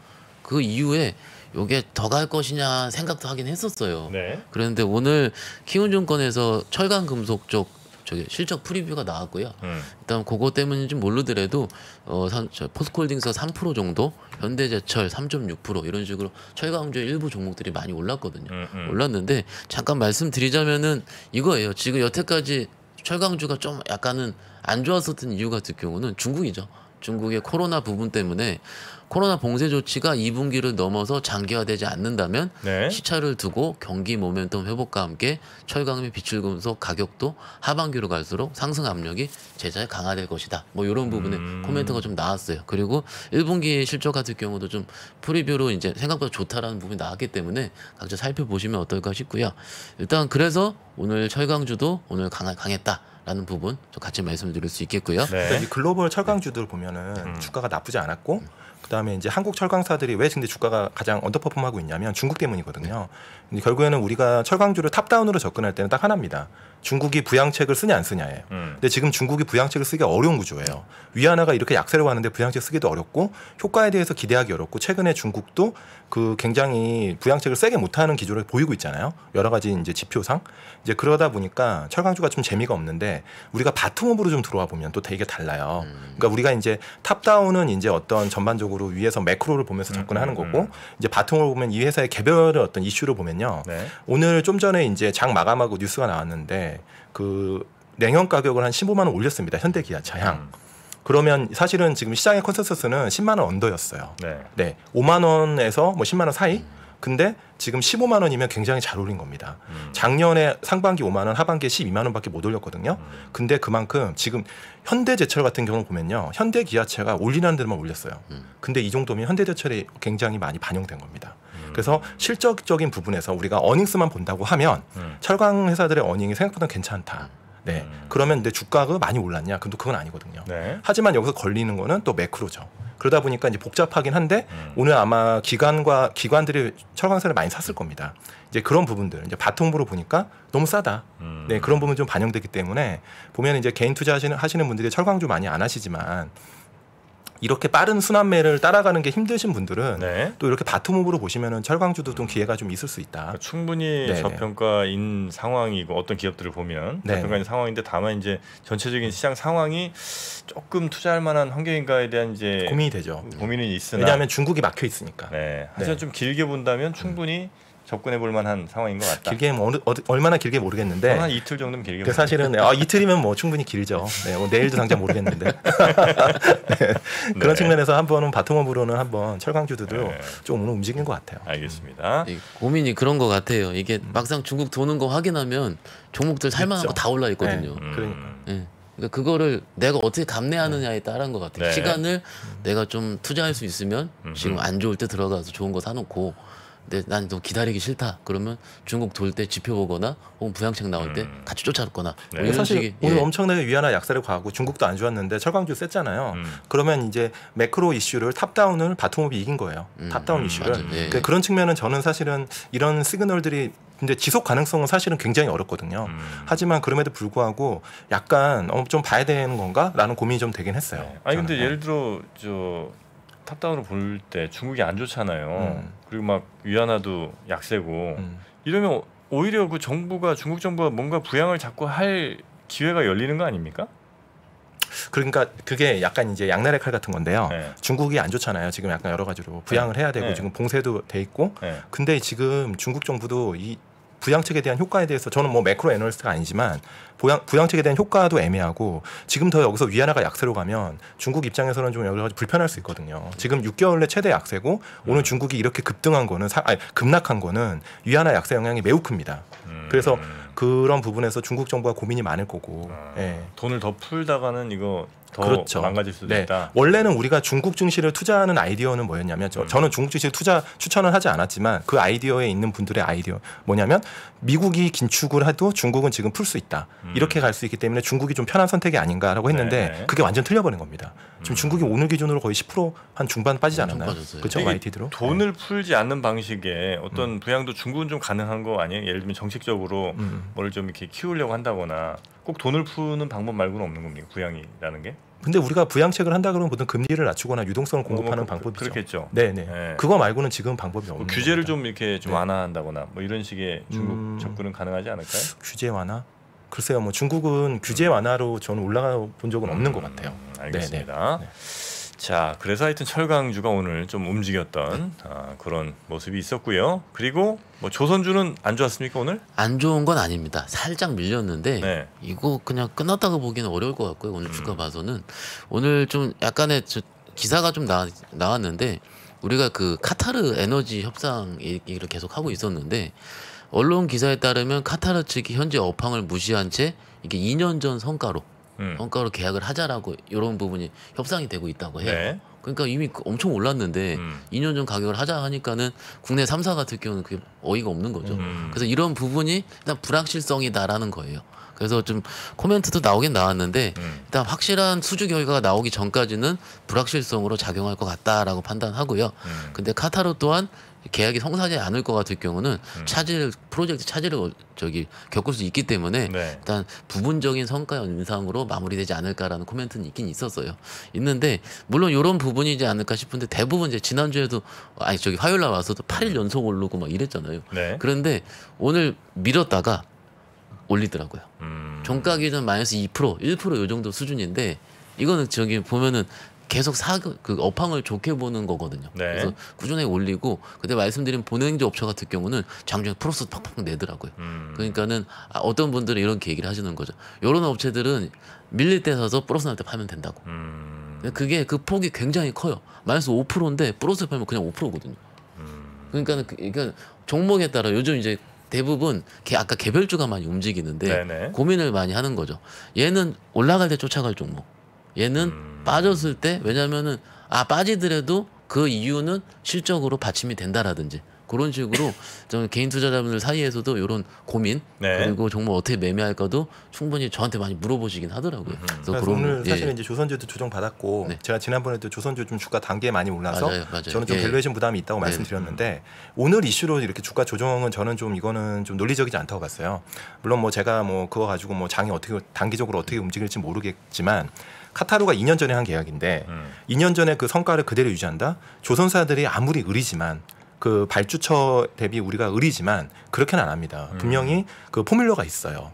그 이후에 요게 더 갈 것이냐 생각도 하긴 했었어요. 네. 그런데 오늘 키움증권에서 철강금속 쪽 저기 실적 프리뷰가 나왔고요. 음. 일단 그거 때문인지 모르더라도 어, 산, 저, 포스코홀딩스가 3% 정도, 현대제철 3.6% 이런 식으로 철강주 일부 종목들이 많이 올랐거든요. 음, 음, 올랐는데 잠깐 말씀드리자면은 이거예요. 지금 여태까지 철강주가 좀 약간은 안 좋았었던 이유 같은 경우는 중국이죠. 중국의 코로나 부분 때문에 코로나 봉쇄 조치가 2분기를 넘어서 장기화되지 않는다면 네. 시차를 두고 경기 모멘텀 회복과 함께 철강 및 비출금속 가격도 하반기로 갈수록 상승 압력이 제자에 강화될 것이다. 뭐 이런 부분에 음. 코멘트가 좀 나왔어요. 그리고 1분기 실적 같은 경우도 좀 프리뷰로 이제 생각보다 좋다라는 부분이 나왔기 때문에 각자 살펴보시면 어떨까 싶고요. 일단 그래서 오늘 철강주도 오늘 강하, 강했다. 라는 부분 저 같이 말씀드릴 수 있겠고요. 네. 그러니까 글로벌 철강주들 보면은 음. 주가가 나쁘지 않았고 음. 그다음에 이제 한국 철강사들이 왜 근데 주가가 가장 언더퍼폼하고 있냐면 중국 때문이거든요. 결국에는 우리가 철강주를 탑다운으로 접근할 때는 딱 하나입니다. 중국이 부양책을 쓰냐 안 쓰냐예요. 음. 근데 지금 중국이 부양책을 쓰기 어려운 구조예요. 위안화가 이렇게 약세로 가는데 부양책 쓰기도 어렵고 효과에 대해서 기대하기 어렵고 최근에 중국도 그 굉장히 부양책을 세게 못하는 기조를 보이고 있잖아요. 여러 가지 이제 지표상 이제 그러다 보니까 철강주가 좀 재미가 없는데 우리가 바텀업으로 좀 들어와 보면 또 되게 달라요. 음. 그러니까 우리가 이제 탑다운은 이제 어떤 전반적으로 위에서 매크로를 보면서 접근하는 음, 거고 음, 음. 이제 바텀을 보면 이 회사의 개별의 어떤 이슈를 보면요. 네. 오늘 좀 전에 이제 장 마감하고 뉴스가 나왔는데 그냉형 가격을 한 15만 원 올렸습니다. 현대기아 차 향. 음. 그러면 사실은 지금 시장의 컨센서스는 10만 원 언더였어요. 네. 네. 5만 원에서 뭐 10만 원 사이. 음. 근데 지금 15만 원이면 굉장히 잘 올린 겁니다. 음. 작년에 상반기 5만 원, 하반기에 12만 원밖에 못 올렸거든요. 음. 근데 그만큼 지금 현대제철 같은 경우 보면요, 현대기아차가 올리는 데만 올렸어요. 음. 근데 이 정도면 현대제철이 굉장히 많이 반영된 겁니다. 음. 그래서 실적적인 부분에서 우리가 어닝스만 본다고 하면 음. 철강 회사들의 어닝이 생각보다 괜찮다. 음. 네. 음. 그러면 근데 주가가 많이 올랐냐? 근데 그건 아니거든요. 네. 하지만 여기서 걸리는 거는 또 매크로죠. 그러다 보니까 이제 복잡하긴 한데 음. 오늘 아마 기관과 기관들이 철강사를 많이 샀을 겁니다. 이제 그런 부분들 이제 바통부로 보니까 너무 싸다. 음. 네 그런 부분 좀 반영되기 때문에 보면 이제 개인 투자하시는 하시는 분들이 철강 좀 많이 안 하시지만 이렇게 빠른 순환매를 따라가는 게 힘드신 분들은 네. 또 이렇게 바텀업으로 보시면은 철강주도 좀 기회가 좀 있을 수 있다. 충분히 네네. 저평가인 상황이고 어떤 기업들을 보면 네네. 저평가인 상황인데 다만 이제 전체적인 시장 상황이 조금 투자할 만한 환경인가에 대한 이제 고민이 되죠. 고민이 있으나 왜냐하면 중국이 막혀 있으니까. 네. 하지만 네. 좀 길게 본다면 충분히 음. 접근해 볼 만한 상황인 것 같다. 길게 뭐 어느, 어디, 얼마나 길게 모르겠는데 한 이틀 정도는 길게. 그 사실은 아, 이틀이면 뭐 충분히 길죠. 네, 뭐 내일도 당장 모르겠는데 네, 그런 네. 측면에서 한번은 바텀업으로는 한번 철강주들도 네. 좀 오늘 움직인 것 같아요. 알겠습니다. 음. 고민이 그런 것 같아요. 이게 음. 막상 중국 도는 거 확인하면 종목들 살만한 거다 올라 있거든요. 네. 음. 그러니까. 네. 그러니까 그거를 내가 어떻게 감내하느냐에 따른 것 같아요. 네. 시간을 내가 좀 투자할 수 있으면 지금 안 좋을 때 들어가서 좋은 거 사놓고 근데 난 너무 기다리기 싫다. 그러면 중국 돌 때 지표 보거나 혹은 부양책 나올 때 음. 같이 쫓아갔거나 뭐 네. 뭐 사실 오늘 예. 엄청나게 위안화 약세를 가고 중국도 안 좋았는데 철강주 셌잖아요. 음. 그러면 이제 매크로 이슈를 탑다운을 바텀업이 이긴 거예요. 음. 탑다운 음, 이슈를. 예. 그 그런 측면은 저는 사실은 이런 시그널들이 근데 지속 가능성은 사실은 굉장히 어렵거든요. 음. 하지만 그럼에도 불구하고 약간 어, 좀 봐야 되는 건가라는 고민이 좀 되긴 했어요. 네. 아니 저는. 근데 예를 들어 저 탑다운을 볼 때 중국이 안 좋잖아요. 음. 그리고 막 위안화도 약세고 음. 이러면 오히려 그 정부가 중국 정부가 뭔가 부양을 자꾸 할 기회가 열리는 거 아닙니까? 그러니까 그게 약간 이제 양날의 칼 같은 건데요. 네. 중국이 안 좋잖아요. 지금 약간 여러 가지로 부양을 네. 해야 되고 네. 지금 봉쇄도 돼 있고. 네. 근데 지금 중국 정부도 이 부양책에 대한 효과에 대해서 저는 뭐 매크로 애널리스트가 아니지만 부양, 부양책에 대한 효과도 애매하고 지금 더 여기서 위안화가 약세로 가면 중국 입장에서는 좀 여러 가지 불편할 수 있거든요. 지금 6개월 내 최대 약세고 오늘 음. 중국이 이렇게 급등한 거는 사, 아니, 급락한 거는 위안화 약세 영향이 매우 큽니다. 음. 그래서 그런 부분에서 중국 정부가 고민이 많을 거고 아, 예. 돈을 더 풀다가는 이거 더 그렇죠. 망가질 수도 네. 있다. 원래는 우리가 중국 증시를 투자하는 아이디어는 뭐였냐면 저, 음. 저는 중국 증시 투자 추천을 하지 않았지만 그 아이디어에 있는 분들의 아이디어 뭐냐면 미국이 긴축을 해도 중국은 지금 풀 수 있다. 음. 이렇게 갈 수 있기 때문에 중국이 좀 편한 선택이 아닌가라고 했는데 네, 네. 그게 완전 틀려버린 겁니다. 지금 음. 중국이 오늘 기준으로 거의 10%한 중반 빠지지 않았나요? 그렇죠. YTD로. 네. 돈을 풀지 않는 방식의 어떤 음. 부양도 중국은 좀 가능한 거 아니에요? 예를 들면 정책적으로 뭘좀 음. 이렇게 키우려고 한다거나 꼭 돈을 푸는 방법 말고는 없는 겁니까 부양이라는 게? 근데 우리가 부양책을 한다 그러면 보통 금리를 낮추거나 유동성을 뭐 공급하는 뭐, 방법이죠. 그렇겠죠. 네네. 네. 네. 예. 그거 말고는 지금 방법이 없는 뭐, 규제를 겁니다. 좀 이렇게 좀 네. 완화한다거나 뭐 이런 식의 중국 음... 접근은 가능하지 않을까요? 규제 완화? 글쎄요. 뭐 중국은 규제 완화로 저는 올라가 본 적은 없는 음... 것 같아요. 음, 알겠습니다. 네네. 네. 네. 네. 자, 그래서 하여튼 철강주가 오늘 좀 움직였던 아, 그런 모습이 있었고요. 그리고 뭐 조선주는 안 좋았습니까 오늘? 안 좋은 건 아닙니다. 살짝 밀렸는데 네. 이거 그냥 끝났다고 보기는 어려울 것 같고요. 오늘 주가 음. 봐서는 오늘 좀 약간의 기사가 좀 나, 나왔는데 우리가 그 카타르 에너지 협상 얘기를 계속 하고 있었는데 언론 기사에 따르면 카타르 측이 현재 업황을 무시한 채 이게 2년 전 성과로 음. 원가로 계약을 하자라고 이런 부분이 협상이 되고 있다고 해요. 네. 그러니까 이미 그 엄청 올랐는데 음. 2년 전 가격을 하자 하니까 는 국내 3사 같은 경우는 그게 어이가 없는 거죠. 음. 그래서 이런 부분이 일단 불확실성이다라는 거예요. 그래서 좀 코멘트도 나오긴 나왔는데 음. 일단 확실한 수주 결과가 나오기 전까지는 불확실성으로 작용할 것 같다라고 판단하고요. 음. 근데 카타르 또한 계약이 성사되지 않을 것 같을 경우는 음. 차질 프로젝트 차질을 저기 겪을 수 있기 때문에 네. 일단 부분적인 성과 연상으로 마무리되지 않을까라는 코멘트는 있긴 있었어요. 있는데 물론 이런 부분이지 않을까 싶은데 대부분 이제 지난주에도 아니 저기 화요일 날 와서도 8일 음. 연속 오르고 막 이랬잖아요. 네. 그런데 오늘 밀었다가 올리더라고요. 음. 종가 기준 마이너스 2% 1%요 정도 수준인데 이거는 저기 보면은 계속 사 그 업황을 좋게 보는 거거든요. 네. 그래서 꾸준히 올리고 그때 말씀드린 보냉조 업체 같은 경우는 장중에 플러스 팍팍 내더라고요. 음. 그러니까는 아, 어떤 분들은 이런게 얘기를 하시는 거죠. 이런 업체들은 밀릴 때 사서 플러스 날때 팔면 된다고. 음. 그게 그 폭이 굉장히 커요. 마이너스 5%인데 플러스 팔면 그냥 5%거든요. 음. 그러니까는 그러니까 종목에 따라 요즘 이제 대부분 개, 아까 개별주가 많이 움직이는데 네네. 고민을 많이 하는 거죠. 얘는 올라갈 때 쫓아갈 종목. 얘는 음. 빠졌을 때 왜냐면은 아 빠지더라도 그 이유는 실적으로 받침이 된다라든지 그런 식으로 좀 개인 투자자분들 사이에서도 이런 고민 네. 그리고 정말 어떻게 매매할까도 충분히 저한테 많이 물어보시긴 하더라고요. 음. 그래서, 그래 오늘 예. 사실은 이제 조선주도 조정 받았고 네. 제가 지난번에도 조선주 좀 주가 단계에 많이 올라서 맞아요, 맞아요. 저는 좀 예. 밸류에이션 부담이 있다고 예. 말씀드렸는데 오늘 이슈로 이렇게 주가 조정은 저는 좀 이거는 좀 논리적이지 않다고 봤어요. 물론 뭐 제가 뭐 그거 가지고 뭐 장이 어떻게 단기적으로 어떻게 움직일지 모르겠지만 카타르가 2년 전에 한 계약인데 음. 2년 전에 그 성과를 그대로 유지한다. 조선사들이 아무리 의리지만 그 발주처 대비 우리가 의리지만 그렇게는 안 합니다. 음. 분명히 그 포뮬러가 있어요.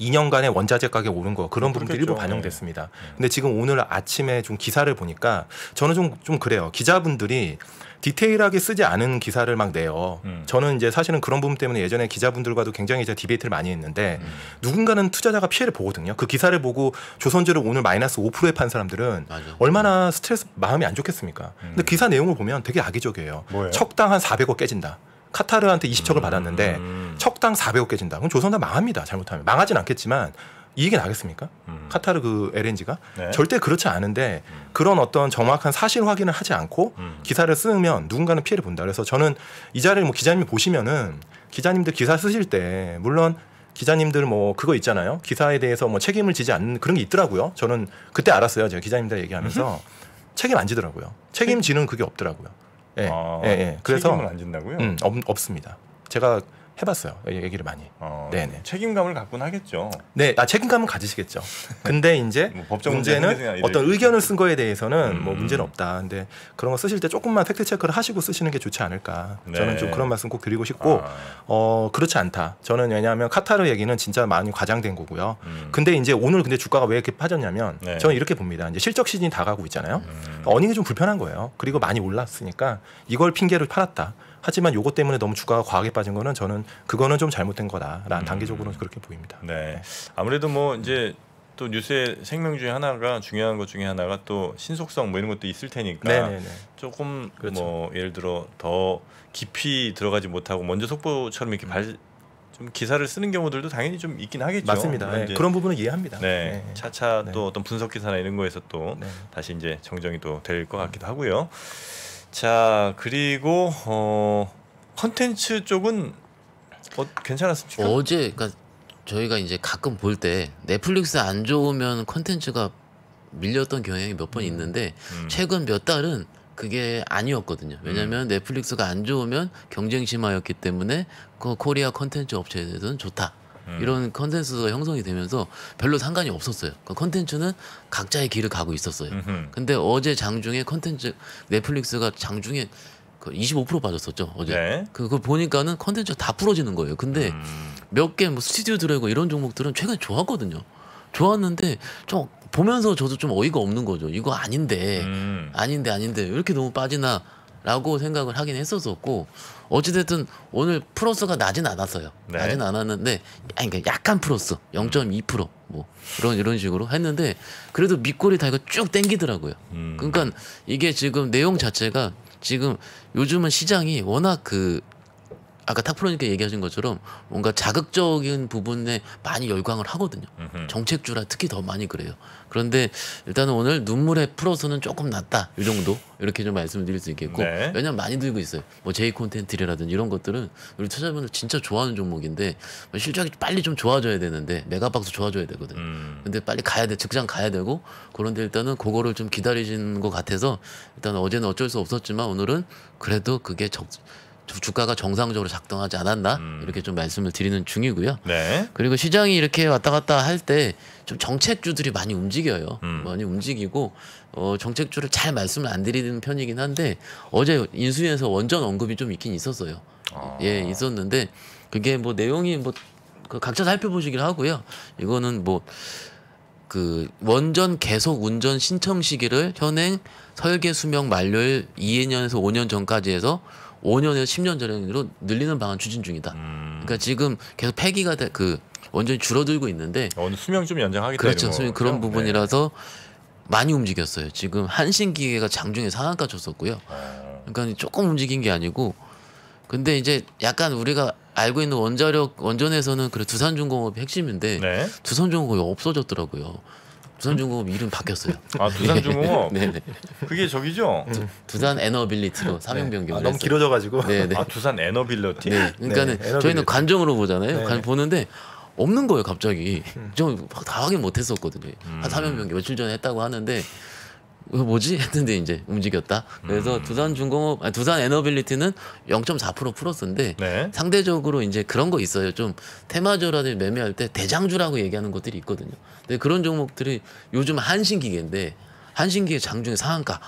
2년간의 원자재 가격 오른 거 그런 부분들이 일부 반영됐습니다. 네. 근데 지금 오늘 아침에 좀 기사를 보니까 저는 좀 좀 그래요. 기자분들이 디테일하게 쓰지 않은 기사를 막 내요. 음. 저는 이제 사실은 그런 부분 때문에 예전에 기자분들과도 굉장히 이제 디베이트를 많이 했는데 음. 누군가는 투자자가 피해를 보거든요. 그 기사를 보고 조선주를 오늘 마이너스 5%에 판 사람들은 맞아. 얼마나 스트레스 마음이 안 좋겠습니까? 음. 근데 기사 내용을 보면 되게 악의적이에요. 뭐예요? 척당 한 400억 깨진다. 카타르한테 20척을 음. 받았는데 척당 음. 400억 깨진다. 그럼 조선사 망합니다. 잘못하면 망하진 않겠지만 이익이 나겠습니까? 음. 카타르 그 LNG가 네. 절대 그렇지 않은데 음. 그런 어떤 정확한 사실 확인을 하지 않고 음. 기사를 쓰면 누군가는 피해를 본다. 그래서 저는 이 자리를 뭐 기자님이 보시면은 기자님들 기사 쓰실 때 물론 기자님들 뭐 그거 있잖아요. 기사에 대해서 뭐 책임을 지지 않는 그런 게 있더라고요. 저는 그때 알았어요. 제가 기자님들 얘기하면서 음흠. 책임 안 지더라고요. 책임지는 그게 없더라고요. 예. 아, 예, 예. 그래서 책임을 안 진다고요? 음, 없, 없습니다. 제가 해봤어요. 예, 얘기를 많이. 어, 네네. 책임감을 갖곤 하겠죠. 네, 아, 책임감은 가지시겠죠. 근데 이제 뭐 법적 문제는 어떤 의견을 쓴 거에 대해서는 뭐 음. 뭐 문제는 없다. 근데 그런 거 쓰실 때 조금만 팩트 체크를 하시고 쓰시는 게 좋지 않을까. 네. 저는 좀 그런 말씀 꼭 드리고 싶고 아. 어 그렇지 않다. 저는 왜냐하면 카타르 얘기는 진짜 많이 과장된 거고요. 음. 근데 이제 오늘 근데 주가가 왜 이렇게 빠졌냐면 네. 저는 이렇게 봅니다. 이제 실적 시즌이 다가고 오 있잖아요. 음. 어닝이 좀 불편한 거예요. 그리고 많이 올랐으니까 이걸 핑계로 팔았다. 하지만 요것 때문에 너무 주가가 과하게 빠진 거는 저는 그거는 좀 잘못된 거다라는 음. 단계적으로는 그렇게 보입니다. 네. 아무래도 뭐 이제 또 뉴스의 생명 중에 하나가 중요한 것 중에 하나가 또 신속성 뭐 이런 것도 있을 테니까 네네네. 네, 네. 조금 그렇죠. 뭐 예를 들어 더 깊이 들어가지 못하고 먼저 속보처럼 이렇게 발, 좀 기사를 쓰는 경우들도 당연히 좀 있긴 하겠죠. 맞습니다. 네. 그런 부분은 이해합니다. 네. 네. 차차 네. 또 어떤 분석 기사나 이런 거에서 또 네. 다시 이제 정정이 또 될것 음. 같기도 하고요. 자 그리고 어, 컨텐츠 쪽은 어, 괜찮았습니까? 어, 어제 그러니까 저희가 이제 가끔 볼 때 넷플릭스 안 좋으면 컨텐츠가 밀렸던 경향이 몇번 음. 있는데 음. 최근 몇 달은 그게 아니었거든요. 왜냐하면 음. 넷플릭스가 안 좋으면 경쟁 심화였기 때문에 그 코리아 컨텐츠 업체에서는 대해 좋다. 음. 이런 컨텐츠가 형성이 되면서 별로 상관이 없었어요. 그 그러니까 컨텐츠는 각자의 길을 가고 있었어요. 음흠. 근데 어제 장중에 컨텐츠 넷플릭스가 장중에 25% 그 빠졌었죠 어제. 네. 그거 보니까는 컨텐츠가 다 부러지는 거예요. 근데 음. 몇개 뭐 스튜디오 드래그 이런 종목들은 최근에 좋았거든요. 좋았는데 좀 보면서 저도 좀 어이가 없는 거죠. 이거 아닌데 음. 아닌데 아닌데 왜 이렇게 너무 빠지나. 라고 생각을 하긴 했었었고 어찌됐든 오늘 플러스가 나진 않았어요. 네. 나진 않았는데 그러니까 약간 플러스 0.2%뭐 이런 이런 식으로 했는데 그래도 밑꼬이다이거쭉 땡기더라고요. 음. 그러니까 이게 지금 내용 자체가 지금 요즘은 시장이 워낙 그 아까 탁프로니까 얘기하신 것처럼 뭔가 자극적인 부분에 많이 열광을 하거든요. 음흠. 정책주라 특히 더 많이 그래요. 그런데 일단은 오늘 눈물에 풀어서는 조금 낫다 이 정도 이렇게 좀 말씀드릴 수 있겠고 네. 왜냐면 많이 들고 있어요. 뭐 제이 콘텐츠라든지 이런 것들은 우리 투자자분들 진짜 좋아하는 종목인데 실적이 빨리 좀 좋아져야 되는데 메가박스 좋아져야 되거든요. 음. 근데 빨리 가야 돼 직장 가야 되고 그런데 일단은 그거를 좀 기다리신 것 같아서 일단 어제는 어쩔 수 없었지만 오늘은 그래도 그게 적 주가가 정상적으로 작동하지 않았나 음. 이렇게 좀 말씀을 드리는 중이고요. 네. 그리고 시장이 이렇게 왔다 갔다 할 때 좀 정책주들이 많이 움직여요. 음. 많이 움직이고 어, 정책주를 잘 말씀을 안 드리는 편이긴 한데 어제 인수위에서 원전 언급이 좀 있긴 있었어요. 아. 예, 있었는데 그게 뭐 내용이 뭐그 각자 살펴보시길 하고요. 이거는 뭐 그 원전 계속 운전 신청 시기를 현행 설계 수명 만료일 2년에서 5년 전까지 해서 5년에서 10년 전으로 늘리는 방안 추진 중이다. 음. 그러니까 지금 계속 폐기가 되, 그 완전히 줄어들고 있는데 어느 수명 좀 연장하겠다. 그렇죠. 수명 그런 네. 부분이라서 네. 많이 움직였어요. 지금 한신 기계가 장중에 상한가 쳤었고요. 아. 그러니까 조금 움직인 게 아니고 근데 이제 약간 우리가 알고 있는 원자력 원전에서는 그래 두산중공업이 핵심인데 네. 두산중공업이 없어졌더라고요. 두산중공업 이름 바뀌었어요. 아 두산중공업. 네네. 네. 그게 저기죠. 두, 산 에너빌리티로 사명 네. 변경을 아, 너무 했어요. 길어져가지고. 네네. 네. 아 두산 에너빌리티. 네. 그러니까는 네, 저희는 관종으로 보잖아요. 관 보는데 없는 거예요 갑자기. 음. 저다 확인 못했었거든요. 아, 음. 사명 변경 며칠 전에 했다고 하는데 이거 어, 뭐지 했는데 이제 움직였다. 그래서 음. 두산 중공업 아니, 두산 에너빌리티는 0.4% 플러스인데 네. 상대적으로 이제 그런 거 있어요. 좀 테마주라든지 매매할 때 대장주라고 얘기하는 것들이 있거든요. 근데 그런 종목들이 요즘 한신기계인데 한신기계 장중에 상한가.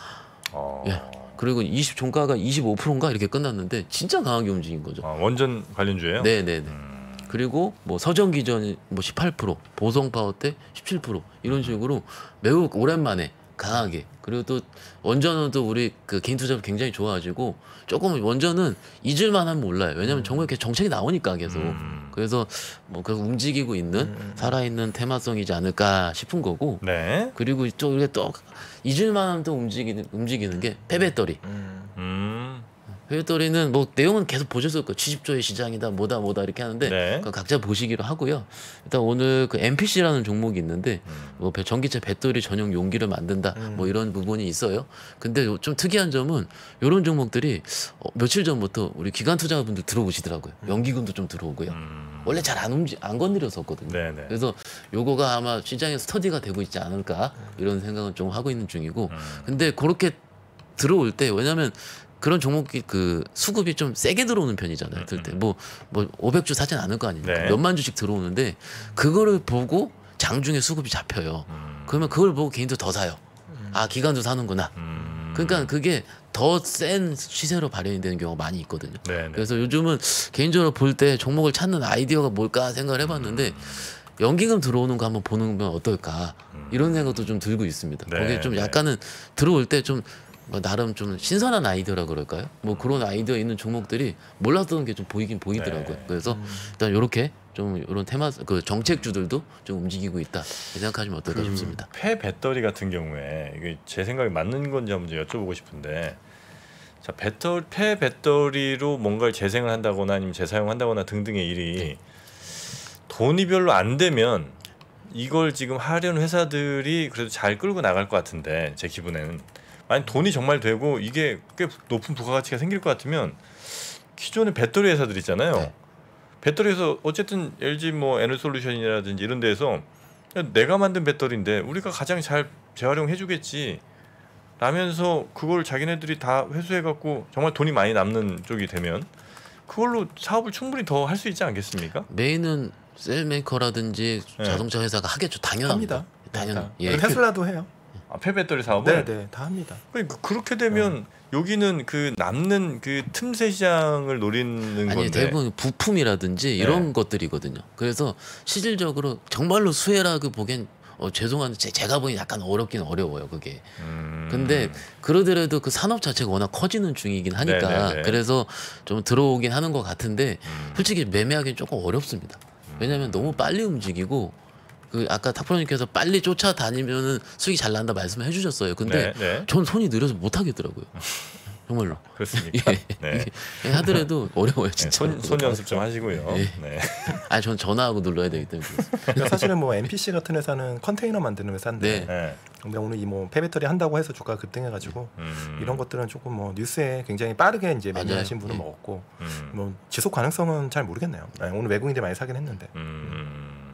어. 예. 그리고 20 종가가 25%인가 이렇게 끝났는데 진짜 강하게 움직인 거죠. 아, 원전 관련주예요? 네, 네, 네. 음. 그리고 뭐 서정 기전이 뭐 18%, 보성 파워 때17% 이런 식으로 매우 오랜만에 강하게 그리고 또 원전은 또 우리 그 개인 투자를 굉장히 좋아가지고 조금 원전은 잊을만 하면 몰라요 왜냐면 음. 정말에 계속 정책이 나오니까 계속 음. 그래서 뭐 계속 움직이고 있는 음, 살아있는 테마성이지 않을까 싶은 거고 네. 그리고 또 이렇게 또 잊을만 하면 또 움직이는 움직이는 게 폐배터리 음. 그랬더는뭐 내용은 계속 보셨을 거예요. 70조의 시장이다 뭐다 뭐다 이렇게 하는데 네. 각자 보시기로 하고요. 일단 오늘 그 MPC라는 종목이 있는데 음. 뭐 전기차 배터리 전용 용기를 만든다 음. 뭐 이런 부분이 있어요. 근데 좀 특이한 점은 이런 종목들이 어, 며칠 전부터 우리 기관 투자분들 들어오시더라고요. 음. 연기금도 좀 들어오고요. 음. 원래 잘 안 움직 안 건드렸었거든요. 네네. 네. 그래서 요거가 아마 시장에 스터디가 되고 있지 않을까 음. 이런 생각은 좀 하고 있는 중이고 음. 근데 그렇게 들어올 때 왜냐하면 그런 종목이 그 수급이 좀 세게 들어오는 편이잖아요. 음, 들 때. 음. 뭐, 뭐, 500주 사진 않을 거 아닙니까? 네. 몇만 주씩 들어오는데, 그거를 보고 장중에 수급이 잡혀요. 음. 그러면 그걸 보고 개인도 더 사요. 음. 아, 기관도 사는구나. 음. 그러니까 그게 더 센 시세로 발현이 되는 경우가 많이 있거든요. 네네. 네. 그래서 요즘은 개인적으로 볼 때 종목을 찾는 아이디어가 뭘까 생각을 해봤는데, 연기금 들어오는 거 한번 보는 건 어떨까 이런 생각도 좀 들고 있습니다. 네, 거기에 좀 네. 약간은 들어올 때좀 뭐 나름 좀 신선한 아이디어라 그럴까요? 뭐 그런 아이디어 있는 종목들이 몰랐던 게 좀 보이긴 보이더라고요. 네. 그래서 음. 일단 이렇게 좀 이런 테마 그 정책주들도 좀 움직이고 있다 생각하시면 어떨까 그 싶습니다. 폐 배터리 같은 경우에 이게 제 생각이 맞는 건지 한번 여쭤보고 싶은데 자 배터 폐 배터리로 뭔가를 재생을 한다거나 아니면 재사용한다거나 등등의 일이 네. 돈이 별로 안 되면 이걸 지금 하려는 회사들이 그래도 잘 끌고 나갈 것 같은데 제 기분에는 아니 돈이 정말 되고 이게 꽤 높은 부가가치가 생길 것 같으면 기존의 배터리 회사들 있잖아요. 네. 배터리에서 어쨌든 LG 뭐 에너솔루션이라든지 이런 데에서 내가 만든 배터리인데 우리가 가장 잘 재활용해 주겠지. 라면서 그걸 자기네들이 다 회수해 갖고 정말 돈이 많이 남는 쪽이 되면 그걸로 사업을 충분히 더 할 수 있지 않겠습니까? 메인은 셀메이커라든지 네. 자동차 회사가 하겠죠. 당연합니다. 당연. 그러니까. 예. 테슬라도 해요. 아, 폐배터리 사업을 네네 네, 다 합니다. 그러니까 그렇게 되면 네. 여기는 그 남는 그 틈새 시장을 노리는 아니, 건데 대부분 부품이라든지 이런 네. 것들이거든요. 그래서 실질적으로 정말로 수혜라고 그 보기엔 어, 죄송한데 제, 가 보니 약간 어렵긴 어려워요 그게. 음... 근데 그러더라도 그 산업 자체가 워낙 커지는 중이긴 하니까 네네네. 네, 네. 그래서 좀 들어오긴 하는 것 같은데 음. 솔직히 매매하기는 조금 어렵습니다. 왜냐하면 너무 빨리 움직이고 그 아까 탁프로님께서 빨리 쫓아다니면은 수익이 잘 난다 말씀해 을 주셨어요. 근데 네, 네. 전 손이 느려서 못 하겠더라고요. 정말로. 그렇습니까? 예. 네. 하더라도 네, 어려워요, 진짜. 손, 손 연습 좀 하시고요. 예. 네. 아, 전 전화하고 눌러야 되기 때문에. 그러니까 사실은 뭐 MPC 같은 회사는 컨테이너 만드는 회사인데 네. 네. 근데 오늘 이뭐 폐배터리 한다고 해서 주가 가 급등해 가지고 음. 이런 것들은 조금 뭐 뉴스에 굉장히 빠르게 이제 매매하신 분은 네. 먹었고 음. 뭐 지속 가능성은 잘 모르겠네요. 네, 오늘 외국인들 많이 사긴 했는데. 음.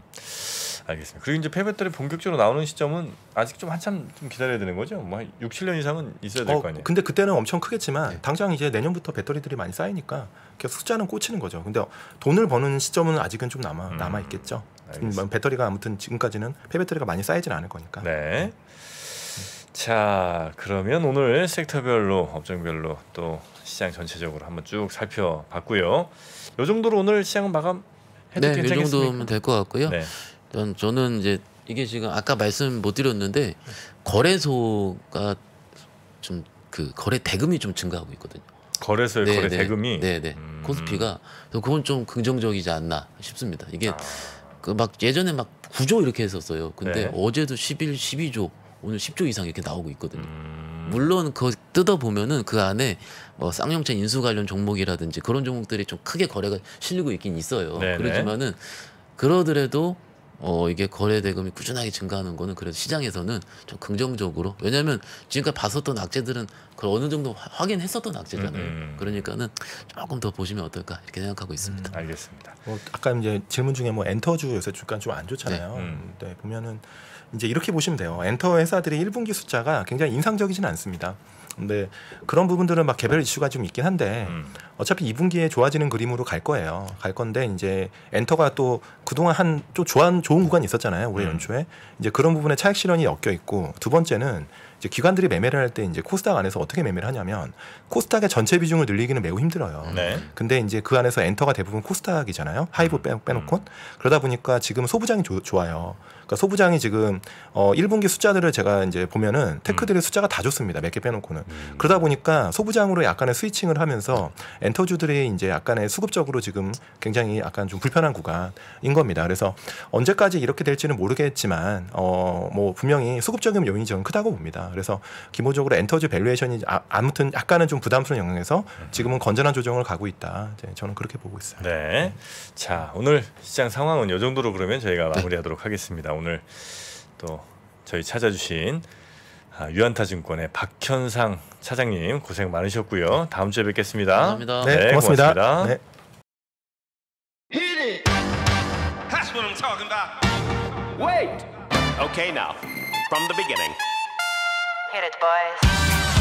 알겠습니다. 그리고 이제 폐배터리 본격적으로 나오는 시점은 아직 좀 한참 좀 기다려야 되는 거죠? 뭐한 6, 7년 이상은 있어야 될거 어, 아니에요. 근데 그때는 엄청 크겠지만 네. 당장 이제 내년부터 배터리들이 많이 쌓이니까 계속 숫자는 꽂히는 거죠. 근데 돈을 버는 시점은 아직은 좀 남아 음, 남아 있겠죠. 알겠습니다. 뭐 배터리가 아무튼 지금까지는 폐배터리가 많이 쌓이진 않을 거니까. 네. 자 그러면 오늘 섹터별로 업종별로 또 시장 전체적으로 한번 쭉 살펴봤고요. 요 정도로 오늘 시장 마감 해도 네, 괜찮겠이 정도면 될 것 같고요. 네. 저는 이제 이게 지금 아까 말씀 못 드렸는데 거래소가 좀 그 거래 대금이 좀 증가하고 있거든요. 거래소의 네, 거래 네, 대금이 네네 네. 음. 코스피가 그건 좀 긍정적이지 않나 싶습니다. 이게 아. 그막 예전에 막 9조 이렇게 했었어요. 근데 네. 어제도 11, 12조 오늘 10조 이상 이렇게 나오고 있거든요. 음. 물론 그 뜯어 보면은 그 안에 뭐 쌍용차 인수 관련 종목이라든지 그런 종목들이 좀 크게 거래가 실리고 있긴 있어요. 네네. 네. 그렇지만은 그러더라도 어, 이게 거래 대금이 꾸준하게 증가하는 거는 그래서 시장에서는 좀 긍정적으로 왜냐하면 지금까지 봤었던 악재들은 그걸 어느 정도 확인했었던 악재잖아요. 음음. 음. 그러니까는 조금 더 보시면 어떨까 이렇게 생각하고 있습니다. 음, 알겠습니다. 뭐 아까 이제 질문 중에 뭐 엔터주 요새 주가 좀안 좋잖아요. 네. 음. 네, 보면은 이제 이렇게 보시면 돼요. 엔터 회사들의 1분기 숫자가 굉장히 인상적이진 않습니다. 근데 네. 그런 부분들은 막 개별 이슈가 좀 있긴 한데 음. 어차피 2분기에 좋아지는 그림으로 갈 거예요. 갈 건데 이제 엔터가 또 그동안 한 좀 좋은 좋은 구간이 있었잖아요. 올해 음. 연초에 이제 그런 부분에 차익 실현이 엮여 있고 두 번째는 이제 기관들이 매매를 할 때 이제 코스닥 안에서 어떻게 매매를 하냐면 코스닥의 전체 비중을 늘리기는 매우 힘들어요. 네. 근데 이제 그 안에서 엔터가 대부분 코스닥이잖아요. 하이브 음. 빼, 빼놓고 음. 그러다 보니까 지금 소부장이 조, 좋아요. 그러니까 소부장이 지금 어 1분기 숫자들을 제가 이제 보면은 음. 테크들의 음. 숫자가 다 좋습니다. 몇 개 빼놓고는. 음. 그러다 보니까 소부장으로 약간의 스위칭을 하면서 엔터주들이 이제 약간의 수급적으로 지금 굉장히 약간 좀 불편한 구간인 겁니다. 그래서 언제까지 이렇게 될지는 모르겠지만 어뭐 분명히 수급적인 요인이 저 크다고 봅니다. 그래서 기본적으로 엔터주 밸류에이션이 아, 아무튼 약간은 좀 부담스러운 영향에서 음. 지금은 건전한 조정을 가고 있다. 저는 그렇게 보고 있어요. 네. 자, 오늘 시장 상황은 이 정도로 그러면 저희가 네. 마무리하도록 하겠습니다. 오늘 또 저희 찾아주신 아, 유한타 증권의 박현상 차장님 고생 많으셨고요. 다음 주에 뵙겠습니다. 감사합니다. 네, 네 고맙습니다. 고맙습니다. 네. Okay, now, from the beginning. Hit it, boys.